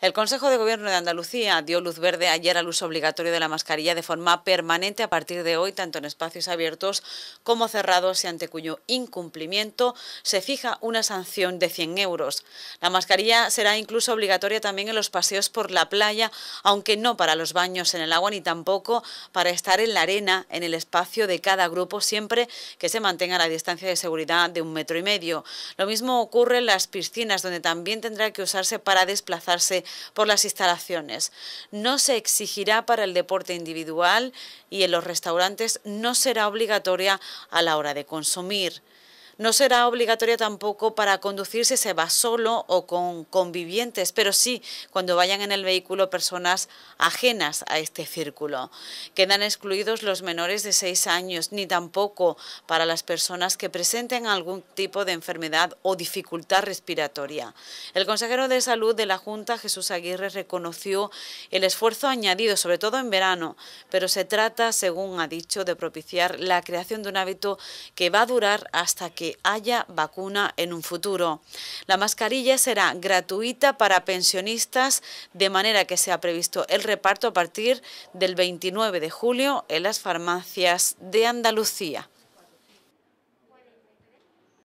El Consejo de Gobierno de Andalucía dio luz verde ayer al uso obligatorio de la mascarilla de forma permanente a partir de hoy, tanto en espacios abiertos como cerrados, y ante cuyo incumplimiento se fija una sanción de 100 euros. La mascarilla será incluso obligatoria también en los paseos por la playa, aunque no para los baños en el agua ni tampoco para estar en la arena, en el espacio de cada grupo, siempre que se mantenga la distancia de seguridad de un metro y medio. Lo mismo ocurre en las piscinas, donde también tendrá que usarse para desplazarse por las instalaciones. No se exigirá para el deporte individual y en los restaurantes no será obligatoria a la hora de consumir. No será obligatoria tampoco para conducir si se va solo o con convivientes, pero sí cuando vayan en el vehículo personas ajenas a este círculo. Quedan excluidos los menores de seis años, ni tampoco para las personas que presenten algún tipo de enfermedad o dificultad respiratoria. El consejero de Salud de la Junta, Jesús Aguirre, reconoció el esfuerzo añadido, sobre todo en verano, pero se trata, según ha dicho, de propiciar la creación de un hábito que va a durar hasta que haya vacuna en un futuro. La mascarilla será gratuita para pensionistas, de manera que se ha previsto el reparto a partir del 29 de julio en las farmacias de Andalucía.